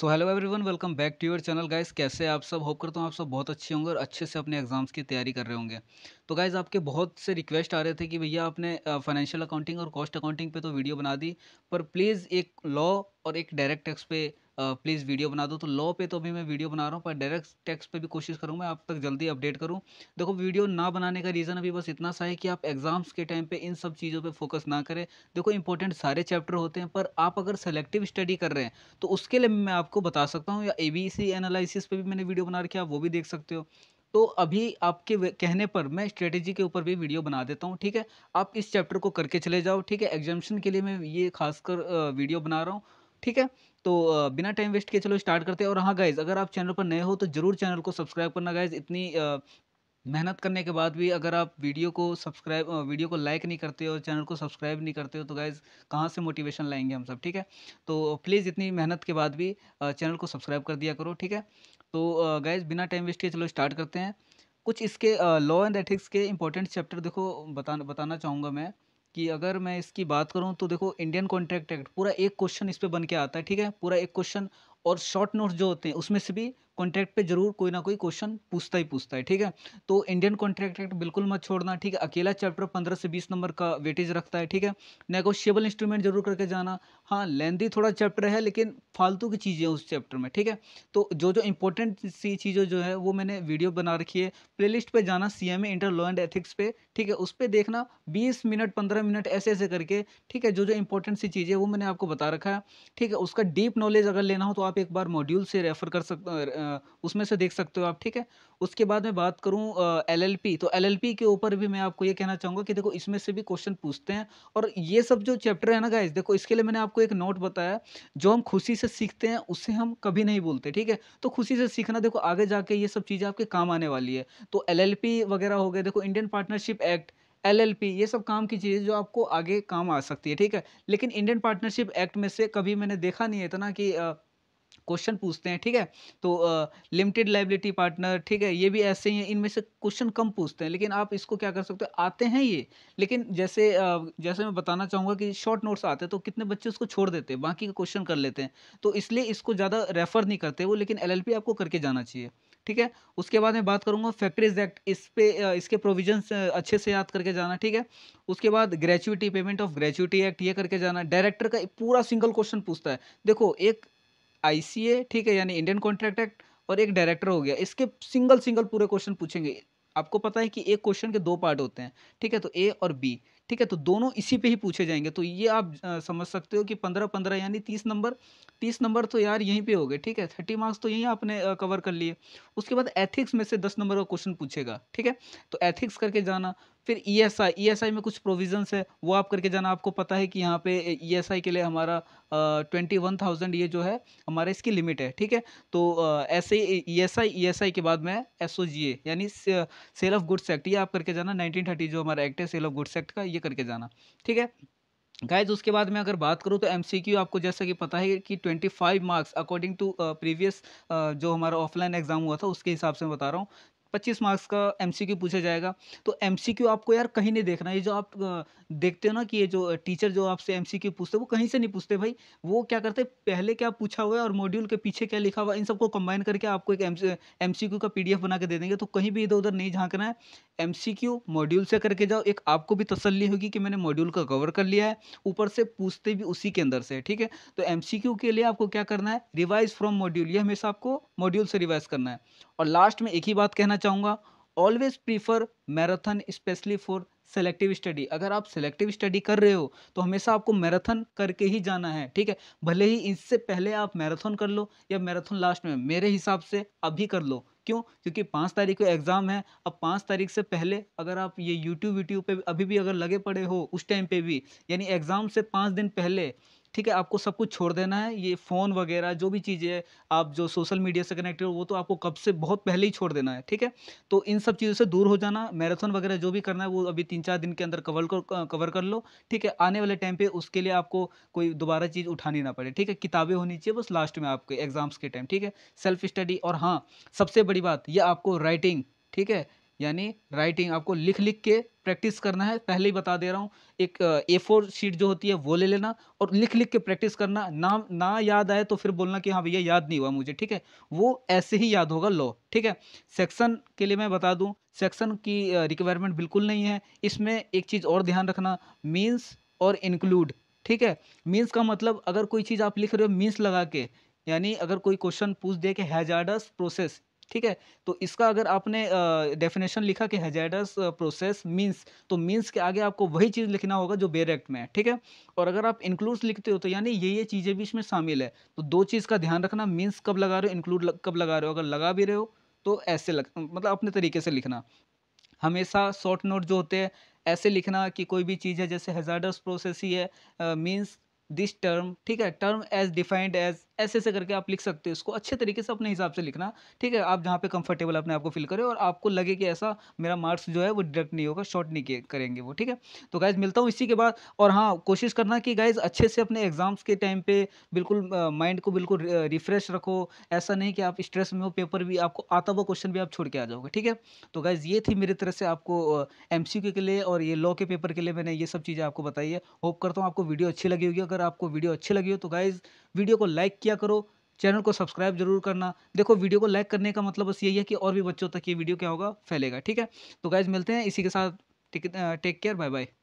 so hello everyone welcome back to your channel guys कैसे आप सब होप करता हूँ आप सब बहुत अच्छे होंगे और अच्छे से अपने एग्जाम्स की तैयारी कर रहे होंगे तो गाइस आपके बहुत से रिक्वेस्ट आ रहे थे कि भैया आपने फाइनेंशियल अकाउंटिंग और कॉस्ट अकाउंटिंग पे तो वीडियो बना दी पर प्लीज़ एक लॉ और एक डायरेक्ट टैक्स पे प्लीज़ वीडियो बना दो तो लॉ पे तो अभी मैं वीडियो बना रहा हूँ पर डायरेक्ट टैक्स पे भी कोशिश करूँ मैं आप तक जल्दी अपडेट करूँ देखो वीडियो ना बनाने का रीज़न अभी बस इतना सा है कि आप एग्ज़ाम्स के टाइम पर इन सब चीज़ों पर फोकस ना करें देखो इंपॉर्टेंट सारे चैप्टर होते हैं पर आप अगर सेलेक्टिव स्टडी कर रहे हैं तो उसके लिए मैं आपको बता सकता हूँ या ए बी सी एनालिसिस पर भी मैंने वीडियो बना रखी आप वो भी देख सकते हो तो अभी आपके कहने पर मैं स्ट्रेटेजी के ऊपर भी वीडियो बना देता हूँ ठीक है आप इस चैप्टर को करके चले जाओ ठीक है एग्जामेशन के लिए मैं ये खासकर वीडियो बना रहा हूँ ठीक है तो बिना टाइम वेस्ट किए चलो स्टार्ट करते हैं और हाँ गाइज अगर आप चैनल पर नए हो तो ज़रूर चैनल को सब्सक्राइब करना गाइज इतनी मेहनत करने के बाद भी अगर आप वीडियो को सब्सक्राइब वीडियो को लाइक नहीं करते हो चैनल को सब्सक्राइब नहीं करते हो तो गाइज़ कहाँ से मोटिवेशन लाएंगे हम सब ठीक है तो प्लीज़ इतनी मेहनत के बाद भी चैनल को सब्सक्राइब कर दिया करो ठीक है तो गाइज़ बिना टाइम वेस्ट किए चलो स्टार्ट करते हैं कुछ इसके लॉ एंड एथिक्स के इंपॉर्टेंट चैप्टर देखो बताना बताना चाहूँगा मैं कि अगर मैं इसकी बात करूँ तो देखो इंडियन कॉन्ट्रैक्ट एक्ट पूरा एक क्वेश्चन इस पर बन के आता है ठीक है पूरा एक क्वेश्चन और शॉर्ट नोट्स जो होते हैं उसमें से भी कॉन्ट्रैक्ट पे जरूर कोई ना कोई क्वेश्चन पूछता ही पूछता है ठीक है तो इंडियन कॉन्ट्रैक्ट एक्ट बिल्कुल मत छोड़ना ठीक है अकेला चैप्टर पंद्रह से बीस नंबर का वेटेज रखता है ठीक है नेगोशियबल इंस्ट्रूमेंट जरूर करके जाना हाँ लेंदी थोड़ा चैप्टर है लेकिन फालतू की चीज़ें उस चैप्टर में ठीक है तो जो जो इंपॉर्टेंट सी चीज़ें जो है वो मैंने वीडियो बना रखी है प्लेलिस्ट लिस्ट जाना C M inter law and ethics पे ठीक है उस पर देखना बीस मिनट पंद्रह मिनट ऐसे ऐसे करके ठीक है जो जो इंपॉर्टेंट सी चीज़ें वो मैंने आपको बता रखा है ठीक है उसका डीप नॉलेज अगर लेना हो तो आप एक बार मॉड्यूल से रेफर कर सकते उसमें से देख सकते हो आप ठीक है उसके बाद मैं बात करूँ एल एल पी तो एल एल पी के ऊपर भी मैं आपको ये कहना चाहूँगा कि देखो इसमें से भी क्वेश्चन पूछते हैं और ये सब जो चैप्टर है ना गाइज देखो इसके लिए मैंने आपको एक नोट बताया जो हम खुशी से सीखते हैं उसे हम कभी नहीं बोलते ठीक है तो खुशी से सीखना देखो आगे जाके ये सब चीज़ें आपके काम आने वाली है तो एल एल पी वगैरह हो गए देखो Indian partnership act L L P ये सब काम की चीज़ जो आपको आगे काम आ सकती है ठीक है लेकिन इंडियन पार्टनरशिप एक्ट में से कभी मैंने देखा नहीं है इतना कि आ, क्वेश्चन पूछते हैं ठीक है तो लिमिटेड लाइबिलिटी पार्टनर ठीक है ये भी ऐसे ही हैं इनमें से क्वेश्चन कम पूछते हैं लेकिन आप इसको क्या कर सकते हो आते हैं ये लेकिन जैसे जैसे मैं बताना चाहूँगा कि शॉर्ट नोट्स आते हैं तो कितने बच्चे उसको छोड़ देते हैं बाकी का क्वेश्चन कर लेते हैं तो इसलिए इसको ज़्यादा रेफर नहीं करते वो लेकिन एल आपको करके जाना चाहिए ठीक है उसके बाद मैं बात करूँगा फैक्ट्रीज एक्ट इस पे इसके प्रोविजंस अच्छे से याद करके जाना ठीक है उसके बाद gratuity payment of gratuity act ये करके जाना डायरेक्टर का पूरा सिंगल क्वेश्चन पूछता है देखो एक आई ठीक है यानी इंडियन कॉन्ट्रैक्ट एक्ट और एक डायरेक्टर हो गया इसके सिंगल सिंगल पूरे क्वेश्चन पूछेंगे आपको पता है कि एक क्वेश्चन के दो पार्ट होते हैं ठीक है तो ए और बी ठीक है तो दोनों इसी पे ही पूछे जाएंगे तो ये आप समझ सकते हो कि पंद्रह पंद्रह यानी तीस नंबर तीस नंबर तो यार यहीं पे हो गए ठीक है थर्टी मार्क्स तो यहीं आपने कवर कर लिए उसके बाद एथिक्स में से दस नंबर का क्वेश्चन पूछेगा ठीक है तो एथिक्स करके जाना फिर E S I E S I में कुछ प्रोविजन है वो आप करके जाना आपको पता है कि यहाँ पे ई एस आई के लिए हमारा ट्वेंटी वन थाउजेंड ये जो है हमारा इसकी लिमिट है ठीक है तो ऐसे E S I E S I के बाद में एस यानी सेल ऑफ गुड्स एक्ट ये आप करके जाना नाइनटीन थर्टी जो हमारा एक्ट है सेल ऑफ गुड्स एक्ट का ये करके जाना ठीक है गाइज उसके बाद मैं अगर बात करूँ तो एमसीक्यू आपको जैसा कि पता है कि 25 मार्क्स अकॉर्डिंग टू प्रीवियस जो हमारा ऑफलाइन एग्ज़ाम हुआ था उसके हिसाब से मैं बता रहा हूँ पच्चीस मार्क्स का एम पूछा जाएगा तो एम आपको यार कहीं नहीं देखना ये जो आप देखते हो ना कि ये जो टीचर जो आपसे एम पूछते वो कहीं से नहीं पूछते भाई वो क्या करते पहले क्या पूछा हुआ है और मॉड्यूल के पीछे क्या लिखा हुआ है इन सबको कंबाइन करके आपको एक एम एम का पी बना के दे देंगे तो कहीं भी इधर उधर नहीं झाँकना है एम मॉड्यूल से करके जाओ एक आपको भी तसली होगी कि मैंने मॉड्यूल का कवर कर लिया है ऊपर से पूछते भी उसी के अंदर से ठीक है तो एम के लिए आपको क्या करना है रिवाइज फ्रॉम मॉड्यूल ये हमेशा आपको मॉड्यूल से रिवाइज करना है और लास्ट में एक ही बात कहना चाहूँगा always prefer marathon specially for selective study अगर आप सेलेक्टिव स्टडी कर रहे हो तो हमेशा आपको मैराथन करके ही जाना है ठीक है भले ही इससे पहले आप मैराथन कर लो या मैराथन लास्ट में मेरे हिसाब से अभी कर लो क्यों क्योंकि पाँच तारीख को एग्ज़ाम है अब पाँच तारीख से पहले अगर आप ये यूट्यूब यूट्यूब पे अभी भी अगर लगे पड़े हो उस टाइम पे भी यानी एग्ज़ाम से पाँच दिन पहले ठीक है आपको सब कुछ छोड़ देना है ये फ़ोन वगैरह जो भी चीज़ें आप जो सोशल मीडिया से कनेक्टेड हो वो तो आपको कब से बहुत पहले ही छोड़ देना है ठीक है तो इन सब चीज़ों से दूर हो जाना मैराथन वगैरह जो भी करना है वो अभी तीन चार दिन के अंदर कवर कर कवर कर लो ठीक है आने वाले टाइम पर उसके लिए आपको कोई दोबारा चीज़ उठानी ना पड़े ठीक है किताबें होनी चाहिए बस लास्ट में आपके एग्ज़ाम्स के टाइम ठीक है सेल्फ स्टडी और हाँ सबसे बड़ी बात यह आपको राइटिंग ठीक है यानी राइटिंग आपको लिख लिख के प्रैक्टिस करना है पहले ही बता दे रहा हूँ एक ए फोर शीट जो होती है वो ले लेना और लिख लिख के प्रैक्टिस करना नाम ना याद आए तो फिर बोलना कि हाँ भैया याद नहीं हुआ मुझे ठीक है वो ऐसे ही याद होगा लो ठीक है सेक्शन के लिए मैं बता दूँ सेक्शन की रिक्वायरमेंट बिल्कुल नहीं है इसमें एक चीज़ और ध्यान रखना मीन्स और इंक्लूड ठीक है मीन्स का मतलब अगर कोई चीज़ आप लिख रहे हो मीन्स लगा के यानी अगर कोई क्वेश्चन पूछ दे कि हैजार्डस प्रोसेस ठीक है तो इसका अगर आपने डेफिनेशन लिखा कि हजाइडस प्रोसेस मीन्स तो मीन्स के आगे आपको वही चीज़ लिखना होगा जो बेर एक्ट में है ठीक है और अगर आप इंक्लूड्स लिखते हो तो यानी ये ये चीज़ें भी इसमें शामिल है तो दो चीज़ का ध्यान रखना मीन्स कब लगा रहे हो इंक्लूड कब लगा रहे हो अगर लगा भी रहे हो तो ऐसे लग मतलब अपने तरीके से लिखना हमेशा शॉर्ट नोट जो होते हैं ऐसे लिखना कि कोई भी चीज़ है जैसे हजार्डस प्रोसेस ही है मीन्स दिस टर्म ठीक है टर्म एज डिफाइंड एज ऐसे ऐसे करके आप लिख सकते हो इसको अच्छे तरीके से अपने हिसाब से लिखना ठीक है आप जहाँ पे कंफर्टेबल अपने आप को फील करें और आपको लगे कि ऐसा मेरा मार्क्स जो है वो डिडक्ट नहीं होगा शॉर्ट नहीं करेंगे वो ठीक है तो गाइज मिलता हूँ इसी के बाद और हाँ कोशिश करना कि गाइज अच्छे से अपने एग्जाम्स के टाइम पर बिल्कुल माइंड को बिल्कुल रिफ्रेश रखो ऐसा नहीं कि आप स्ट्रेस में हो पेपर भी आपको आता हुआ क्वेश्चन भी आप छोड़ के आ जाओगे ठीक है तो गाइज ये थी मेरी तरफ से आपको एम के लिए और ये लॉ के पेपर के लिए मैंने ये सब चीज़ें आपको बताई है होप करता हूँ आपको वीडियो अच्छी लगी होगी अगर अगर आपको वीडियो अच्छी लगी हो तो गाइज़ वीडियो को लाइक किया करो चैनल को सब्सक्राइब जरूर करना देखो वीडियो को लाइक करने का मतलब बस यही है कि और भी बच्चों तक ये वीडियो क्या होगा फैलेगा ठीक है तो गाइज़ मिलते हैं इसी के साथ टेक केयर बाय बाय